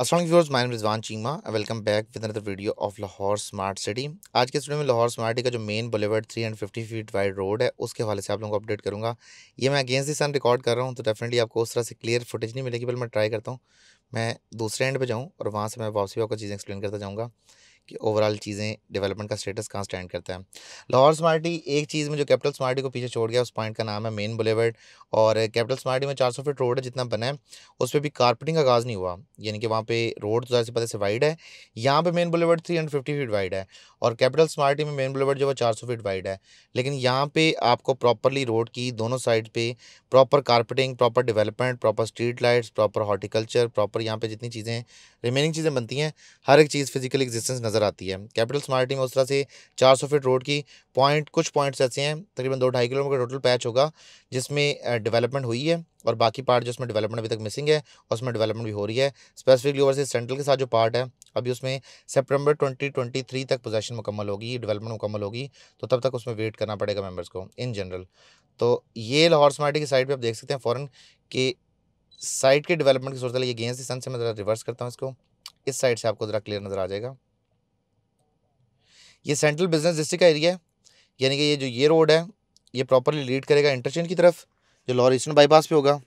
Aslam viewers माइन Rizwan Cheema welcome back with another video of Lahore smart city आज के स्टूडियो में लाहौर स्मार्ट सिटी का जो main boulevard 350 feet wide road है उसके हवाले से आप लोगों को अपडेट करूँगा ये मैं अगेंस्ट दिस सन रिकॉर्ड कर रहा हूँ तो डेफिनेटली आपको उस तरह से क्लियर फुटेज नहीं मिलेगी बल मैं ट्राई करता हूँ मैं दूसरे एंड पर जाऊँ और वहाँ से मैं वापसी आपको चीज़ें एक्सप्लेन करता जाऊँगा कि ओवरऑल चीज़ें डेवलपमेंट का स्टेटस कहाँ स्टैंड करता है लाहौर स्मार्टी एक चीज़ में जो कैपिटल स्मार्टी को पीछे छोड़ गया उस पॉइंट का नाम है मेन बुलेवर्ड और कैपिटल स्मार्टी में चार सौ फीट रोड है जितना बना है उस पर भी कारपेटिंग का आगाज़ नहीं हुआ यानी कि वहाँ पे रोड तो से पता से वाइड है यहाँ पर main boulevard three hundred fifty feet wide है और कैपिटल स्मार्टी में मेन बुलेवर्ड जो है चार सौ फीट वाइड है लेकिन यहाँ पर आपको प्रॉपरली रोड की दोनों साइड पर proper carpeting proper development proper street lights proper horticulture proper यहाँ पर जितनी चीज़ें रिमेनिंग चीज़ें बनती हैं हर एक चीज़ फिजिकल एग्जिस्टेंस नज़र आती है कैपिटल स्मार्टी में उस तरह से 400 फीट रोड की पॉइंट कुछ पॉइंट्स ऐसे हैं तकरीबन दो ढाई किलोमीटर टोटल पैच होगा जिसमें डेवलपमेंट हुई है और बाकी पार्ट जिसमें डेवलपमेंट अभी तक मिसिंग है और उसमें डेवलपमेंट भी हो रही है स्पेसिफिकली ओवर से सेंट्रल के साथ जो पार्ट है अभी उसमें ट्वेंटी थ्री तक पोजेशन मुकम्मल होगी डेवलपमेंट मुकम्मल होगी तो तब तक उसमें वेट करना पड़ेगा मेम्बर्स को इन जनरल तो ये लाहौर स्मार्टी की साइड पर आप देख सकते हैं फ़ौरन कि साइड के डेवलपमेंट की सूरत ये गेंस सन से मैं ज़रा रिवर्स करता हूँ इसको इस साइड से आपको ज़रा क्लियर नज़र आ जाएगा ये सेंट्रल बिजनेस डिस्ट्रिक्ट का एरिया है यानी कि ये जो ये रोड है ये प्रॉपरली लीड करेगा इंटरचेंज की तरफ जो लाहौर ईस्टर्न बाईपास पे होगा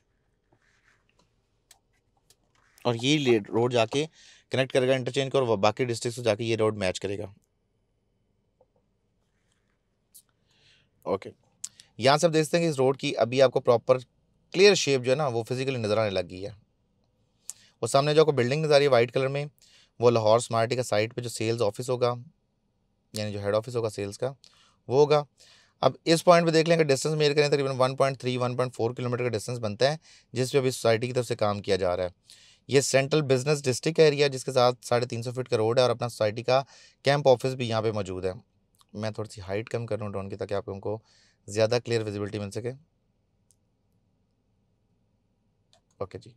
और ये रोड जाके कनेक्ट करेगा इंटरचेंज को और बाकी डिस्ट्रिक्ट से जाके ये रोड मैच करेगा ओके यहाँ से आप देखते हैं कि इस रोड की अभी आपको प्रॉपर क्लियर शेप जो है ना वो फिजिकली नज़र आने लग गई है और सामने जो आपको बिल्डिंग नज़र आ रही है वाइट कलर में वो लाहौर स्मार्टी का साइट पे जो सेल्स ऑफिस होगा यानी जो हेड ऑफिस होगा सेल्स का वो होगा अब इस पॉइंट पे देख लें डिस्टेंस मेयर करें तकरीबन 1.3 1.4 किलोमीटर का डिस्टेंस बनता है जिस पे अभी सोसाइटी की तरफ से काम किया जा रहा है ये सेंट्रल बिजनेस डिस्ट्रिक्ट एरिया जिसके साथ साढ़े तीन सौ फीट का रोड है और अपना सोसाइटी का कैंप ऑफिस भी यहाँ पे मौजूद है मैं थोड़ी सी हाइट कम कर रहा हूँ ड्रोन की ताकि आप उनको ज़्यादा क्लियर विजिबिलिटी मिल सके ओके जी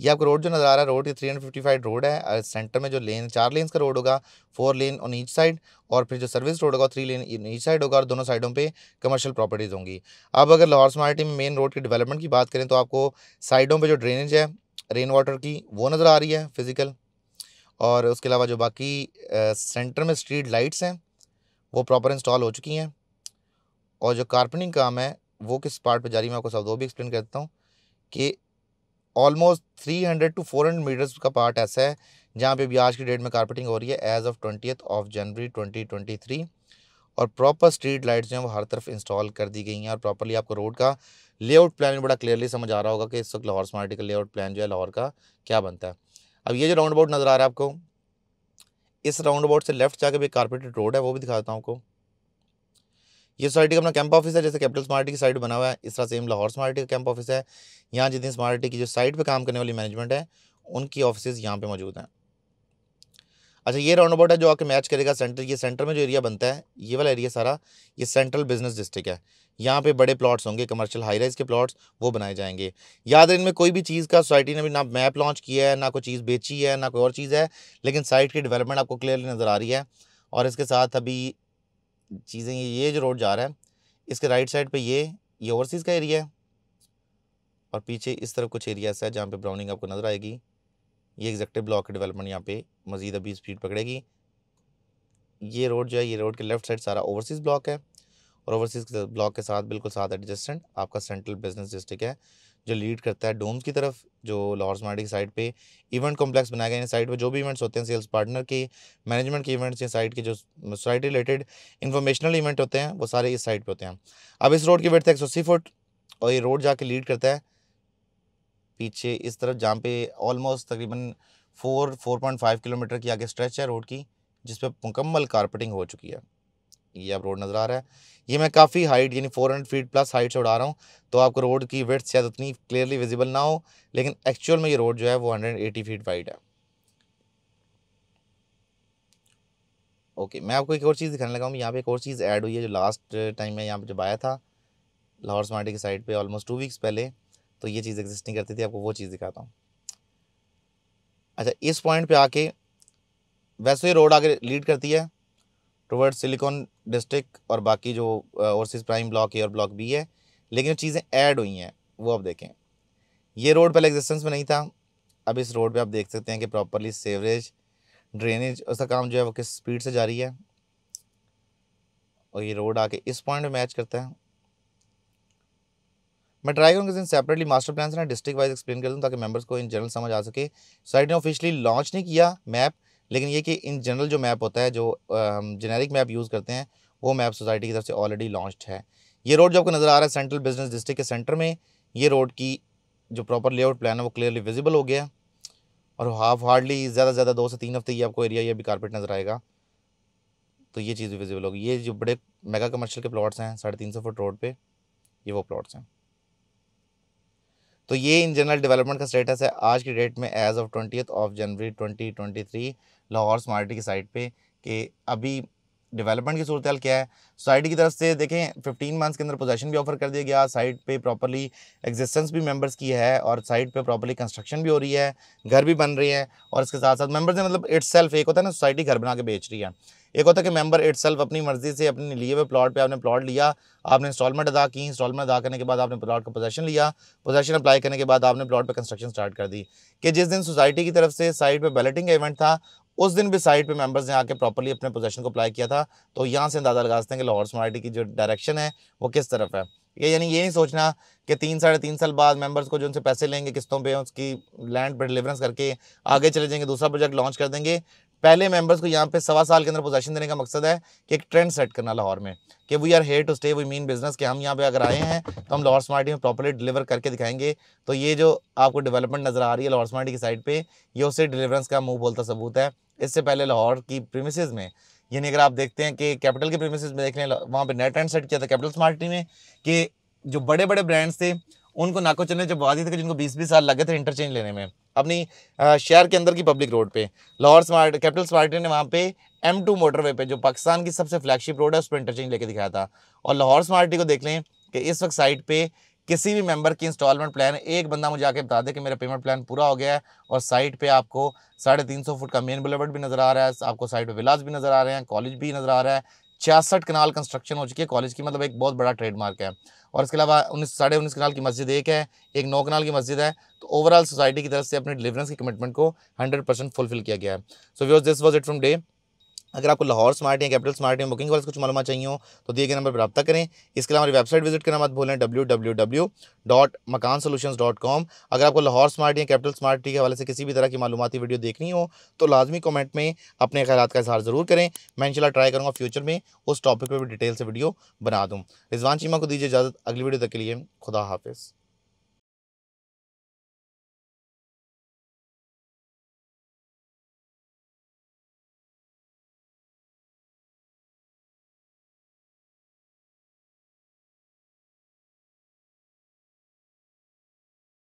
ये आपको रोड जो नज़र आ रहा है रोड ये 355 रोड है और सेंटर में जो लेन चार लेन्स का रोड होगा four lane on each side और फिर जो सर्विस रोड होगा थ्री लेन ईच साइड होगा और दोनों साइडों पे कमर्शियल प्रॉपर्टीज़ होंगी अब अगर लाहौर स्मार्टी में मेन रोड की डेवलपमेंट की बात करें तो आपको साइडों पर जो ड्रेनेज है रेन वाटर की वो नज़र आ रही है फिज़िकल और उसके अलावा जो बाकी सेंटर में स्ट्रीट लाइट्स हैं वो प्रॉपर इंस्टॉल हो चुकी हैं और जो कार्पनिंग काम है वो किस पार्ट पर जारी मैं आपको सब दो भी एक्सप्लेन करता हूँ कि ऑलमोस्ट 300 टू हंड्रेड मीटर्स का पार्ट ऐसा है जहाँ पे भी आज की डेट में कारपेटिंग हो रही है as of twenty of January 2023 और प्रॉपर स्ट्रीट लाइट्स जो हैं वो हर तरफ इंस्टॉल कर दी गई हैं और प्रॉपरली आपको रोड का लेआउट प्लान भी बड़ा क्लियरली समझ आ रहा होगा कि इस वक्त लाहौर स्मार्टी का लेआउट प्लान जो है लाहौर का क्या बनता है अब ये जो राउंड अबाउट नज़र आ रहा है आपको इस राउंड अबाउट से लेफ्ट जाके भी कारपेटेड रोड है वो भी दिखाता हूँ आपको ये सोसाइटी का अपना कैंप ऑफिस है जैसे कैपिटल स्मार्टी की साइट बना हुआ है इस तरह सेम लाहौर स्मार्टी का कैंप ऑफिस है यहाँ जितनी स्मार्टी की जो साइट पर काम करने वाली मैनेजमेंट है उनकी ऑफिस यहाँ पर मौजूद हैं अच्छा ये राउंड अबाउट है जो आके मैच करेगा सेंटर ये सेंटर में जो एरिया बनता है ये वाला एरिया सारा ये सेंट्रल बिजनेस डिस्ट्रिक्ट है यहाँ पे बड़े प्लॉट्स होंगे कमर्शियल हाई राइज के प्लॉट्स वो बनाए जाएंगे याद इनमें कोई भी चीज़ का सोसाइटी ने भी ना मैप लॉन्च किया है ना कोई चीज़ बेची है ना कोई और चीज़ है लेकिन साइट की डेवलपमेंट आपको क्लियरली नज़र आ रही है और इसके साथ अभी चीज़ें ये जो रोड जा रहा है इसके राइट साइड पे ये ये ओवरसीज़ का एरिया है और पीछे इस तरफ कुछ ऐसा है जहाँ पे ब्राउनिंग आपको नज़र आएगी ये एग्जेक्टिव ब्लॉक की डेवलपमेंट यहाँ पे मजीद अभी स्पीड पकड़ेगी ये रोड जो है ये रोड के लेफ्ट साइड सारा ओवरसीज़ ब्लॉक है और ओवरसीज़ ब्लॉक के साथ बिल्कुल साथ एडजस्टेंट आपका सेंट्रल बिजनेस डिस्ट्रिक्ट है जो लीड करता है डोम्स की तरफ जो लॉर्स मार्डी की साइड पे इवेंट कॉम्प्लेक्स बनाए गए हैं साइड पे जो भी इवेंट्स होते हैं सेल्स पार्टनर के मैनेजमेंट के इवेंट्स या साइड के जो साइड रिलेटेड इन्फॉर्मेशनल इवेंट होते हैं वो सारे इस साइड पे होते हैं अब इस रोड की वेट हैं एक फुट और ये रोड जाके लीड करता है पीछे इस तरफ जहाँ पे ऑलमोस्ट तकरीबन four four point five kilometre की आगे स्ट्रेच है रोड की जिस पर मुकम्मल कारपेटिंग हो चुकी है ये आप रोड नज़र आ रहा है ये मैं काफ़ी हाइट यानी 400 फीट प्लस हाइट से उड़ा रहा हूँ तो आपको रोड की वेट शायद उतनी क्लियरली विजिबल ना हो लेकिन एक्चुअल में ये रोड जो है वो 180 फीट वाइड है ओके मैं आपको एक और चीज़ दिखाने लगा हूँ यहाँ पे एक और चीज़ ऐड हुई है जो लास्ट टाइम मैं यहाँ पर जब आया था लाहौर स्मार्टी की साइड पर ऑलमोस्ट टू वीक्स पहले तो ये चीज़ एग्जिस्ट नहीं करती थी आपको वो चीज़ दिखाता हूँ अच्छा इस पॉइंट पर आके वैसे रोड आगे लीड करती है टुवर्ड्स सिलिकॉन डिस्ट्रिक्ट और बाकी जो ओवरसीज प्राइम ब्लॉक ए और ब्लॉक बी है लेकिन चीज़ें ऐड हुई हैं वो आप देखें ये रोड पहले एग्जिस्टेंस में नहीं था अब इस रोड पे आप देख सकते हैं कि प्रॉपरली सेवरेज ड्रेनेज उसका काम जो है वो किस स्पीड से जारी है और ये रोड आके इस पॉइंट में मैच करता है मैं ट्राई करूँगा दिन सेपरेटली मास्टर प्लान से ना डिस्ट्रिक्ट वाइज एक्सप्लेन कर दूँ ताकि मेंबर्स को इन जनरल समझ आ सके सोसाइटी ने ऑफिशियली लॉन्च नहीं किया मैप लेकिन ये कि इन जनरल जो मैप होता है जो जेनेरिक मैप यूज़ करते हैं वो मैप सोसाइटी की तरफ से ऑलरेडी लॉन्च है ये रोड जो आपको नज़र आ रहा है सेंट्रल बिजनेस डिस्ट्रिक्ट के सेंटर में ये रोड की जो प्रॉपर लेआउट प्लान है वो क्लियरली विजिबल हो गया और हाफ हार्डली ज़्यादा से ज़्यादा दो से तीन हफ्ते ही आपको एरिया ये भी कारपेट नज़र आएगा तो ये चीज़ भी विजिबल होगी ये जो बड़े मेगा कमर्शियल के प्लॉट्स हैं साढ़े तीन सौ फुट रोड पे ये वो प्लॉट्स हैं तो ये इन जनरल डेवलपमेंट का स्टेटस है आज की डेट में as of twenty of January twenty twenty three Lahore smart city की साइट पे कि अभी डेवलपमेंट की सूरत क्या है सोसाइटी की तरफ से देखें 15 मंथ्स के अंदर पोजेशन भी ऑफर कर दिया गया साइट पे प्रॉपरली एग्जिस्टेंस भी मेंबर्स की है और साइट पे प्रॉपरली कंस्ट्रक्शन भी हो रही है घर भी बन रही है और इसके साथ साथ मेंबर्स ने मतलब इट्स एक होता है ना सोसाइटी घर बना के बेच रही है एक होता है कि मेंबर इट अपनी मर्ज़ी से अपने लिए हुए प्लाट पे आपने प्लाट लिया आपने इंस्टॉलमेंट अदा की इंस्टॉलमेंट अदा करने के बाद आपने प्लाट का पोजेशन लिया पोजेशन अप्लाई करने के बाद आपने प्लाट पर कंस्ट्रक्शन स्टार्ट कर दी कि जिस दिन सोसाइटी की तरफ से साइड पर बैलेटिंग का इवेंट था उस दिन भी साइड पे मेंबर्स ने आके प्रॉपरली अपने पोजीशन को अप्लाई किया था तो यहाँ से अंदाज़ा लगा सकते हैं कि लाहौर स्मार्टी की जो डायरेक्शन है वो किस तरफ है ये यानी ये नहीं सोचना कि तीन साढ़े तीन साल बाद मेंबर्स को जो उनसे पैसे लेंगे किस्तों पे उसकी लैंड पर डिलीवरेंस करके आगे चले जाएंगे दूसरा प्रोजेक्ट लॉन्च कर देंगे पहले मेंबर्स को यहाँ पे सवा साल के अंदर पोजेशन देने का मकसद है कि एक ट्रेंड सेट करना लाहौर में कि we are here to stay we mean business कि हम यहाँ पे अगर आए हैं तो हम लाहौर स्मार्टी में प्रॉपरली डिलीवर करके दिखाएंगे तो ये जो आपको डेवलपमेंट नज़र आ रही है लाहौर स्मार्टी की साइड पर ये उससे डिलीवरेंस का मुँह बोलता सबूत है इससे पहले लाहौर की प्रीमिस में यानी अगर आप देखते हैं कि कैपिटल के प्रीमिस में देख लें वहाँ पर नया ट्रेंड सेट किया था कैपिटल स्मार्टी में कि जो बड़े बड़े ब्रांड्स थे उनको नाको चलने जब बाजी थे जिनको बीस बीस साल लगे थे इंटरचेंज लेने में अपनी शहर के अंदर की पब्लिक रोड पे लाहौर स्मार्ट कैपिटल स्मार्ट ने वहाँ पे एम टू मोटरवे पे जो पाकिस्तान की सबसे फ्लैगशिप रोड है उस पर इंटरचेंज लेके दिखाया था और लाहौर स्मार्ट को देख लें कि इस वक्त साइट पे किसी भी मेंबर की इंस्टॉलमेंट प्लान एक बंदा मुझे आके बता दे कि मेरा पेमेंट प्लान पूरा हो गया है और साइट पे आपको साढ़े तीन सौ फुट का मेन बुलेवर्ड भी नज़र आ रहा है आपको साइट पे विलाज भी नज़र आ रहे हैं कॉलेज भी नज़र आ रहा है छियासठ कनाल कंस्ट्रक्शन हो चुकी है कॉलेज की मतलब एक बहुत बड़ा ट्रेडमार्क है और इसके अलावा उन्नीस साढ़े उन्नीस कनाल की मस्जिद एक है एक नौ कनाल की मस्जिद है तो ओवरऑल सोसाइटी की तरफ से अपने डिलीवरेंस की कमिटमेंट को हंड्रेड परसेंट फुलफिल किया गया है so viewers this was it from the अगर आपको लाहौर स्मार्ट या कैपिटल स्मार्ट या बुकिंग वाले कुछ मालूम चाहिए हो तो दिए गए नंबर पर रब्ता करें इसके अलावा हमारी वेबसाइट विजिट करना मत भूलें W W W dot Makaan solution dot com अगर आपको लाहौर स्मार्ट या कैपिटल स्मार्ट के हवाले से किसी भी तरह की मालूमती वीडियो देखनी हो तो लाजमी कमेंट में अपने ख्याल का इजहार ज़रूर करें मैं इनशाला ट्राई करूँगा फ्यूचर में उस टॉपिक पर भी डिटेल से वीडियो बना दूँ रिजवान चीमा को दीजिए इजाज़त अगली वीडियो तक के लिए खुदा हाफिज़